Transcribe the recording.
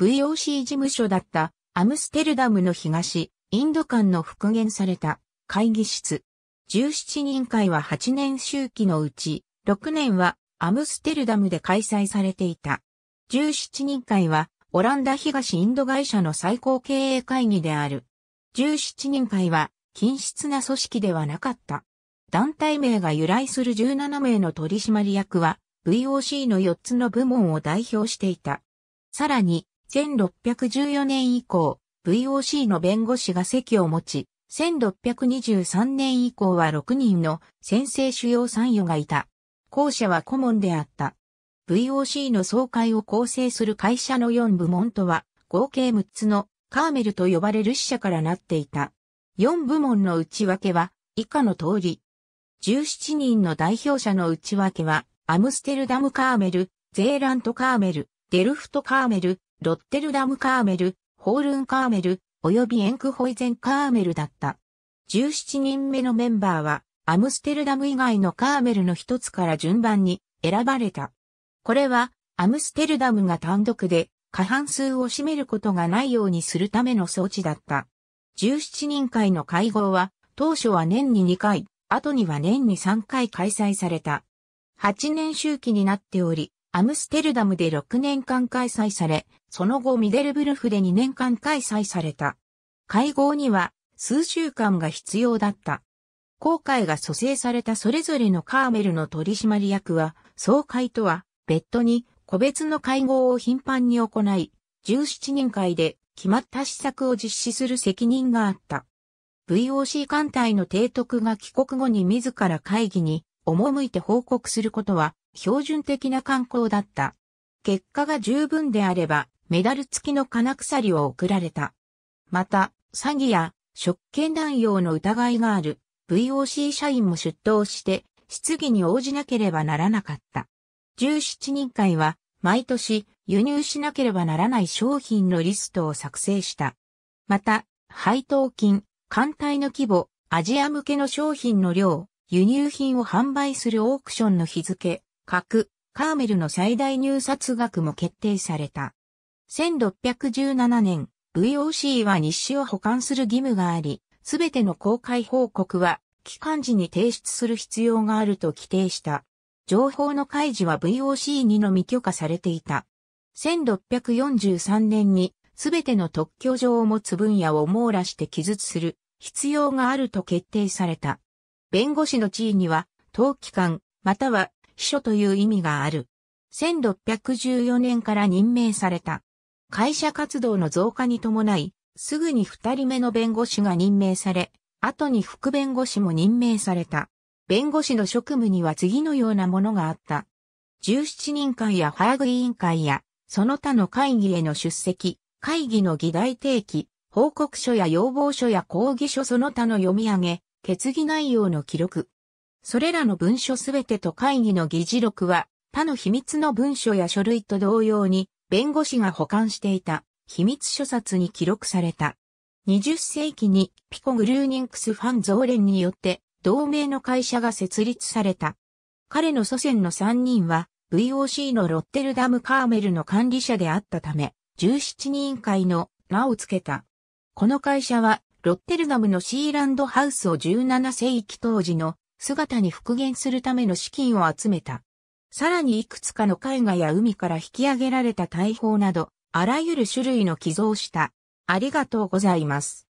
VOC 事務所だったアムステルダムの東、インド間の復元された会議室。17人会は8年周期のうち、6年はアムステルダムで開催されていた。17人会はオランダ東インド会社の最高経営会議である。17人会は均質な組織ではなかった。団体名が由来する17名の取締役は VOC の4つの部門を代表していた。さらに1614年以降、VOC の弁護士が席を持ち、1623年以降は6人の先生主要参与がいた。後者は顧問であった。VOC の総会を構成する会社の4部門とは、合計6つのカーメルと呼ばれる支社からなっていた。4部門の内訳は、以下の通り。17人の代表者の内訳は、アムステルダムカーメル、ゼーラントカーメル、デルフトカーメル、ロッテルダムカーメル、ホールンカーメル、及びエンクホイゼンカーメルだった。17人目のメンバーは、アムステルダム以外のカーメルの一つから順番に選ばれた。これは、アムステルダムが単独で過半数を占めることがないようにするための装置だった。17人会の会合は、当初は年に2回、後には年に3回開催された。8年周期になっており、アムステルダムで6年間開催され、その後ミデルブルフで2年間開催された。会合には数週間が必要だった。後会が蘇生されたそれぞれのカーメルの取締役は、総会とは別途に個別の会合を頻繁に行い、17人会で決まった施策を実施する責任があった。VOC 艦隊の提督が帰国後に自ら会議に赴いて報告することは標準的な観光だった。結果が十分であれば、メダル付きの金鎖を贈られた。また、詐欺や職権乱用の疑いがある VOC 社員も出頭して質疑に応じなければならなかった。17人会は毎年輸入しなければならない商品のリストを作成した。また、配当金、艦隊の規模、アジア向けの商品の量、輸入品を販売するオークションの日付、核、カーメルの最大入札額も決定された。1617年、VOC は日誌を保管する義務があり、すべての公開報告は、期間時に提出する必要があると規定した。情報の開示は VOC にのみ許可されていた。1643年に、すべての特許状を持つ分野を網羅して記述する必要があると決定された。弁護士の地位には、当機関、または秘書という意味がある。1614年から任命された。会社活動の増加に伴い、すぐに二人目の弁護士が任命され、後に副弁護士も任命された。弁護士の職務には次のようなものがあった。17人会やハーグ委員会や、その他の会議への出席、会議の議題提起、報告書や要望書や抗議書その他の読み上げ、決議内容の記録。それらの文書すべてと会議の議事録は、他の秘密の文書や書類と同様に、弁護士が保管していた秘密書札に記録された。20世紀にピコ・グルーニンクス・ファン・ゾーレンによって同盟の会社が設立された。彼の祖先の3人は VOC のロッテルダム・カーメルの管理者であったため、17人会の名を付けた。この会社はロッテルダムのシーランドハウスを17世紀当時の姿に復元するための資金を集めた。さらにいくつかの絵画や海から引き上げられた大砲など、あらゆる種類の寄贈した。ありがとうございます。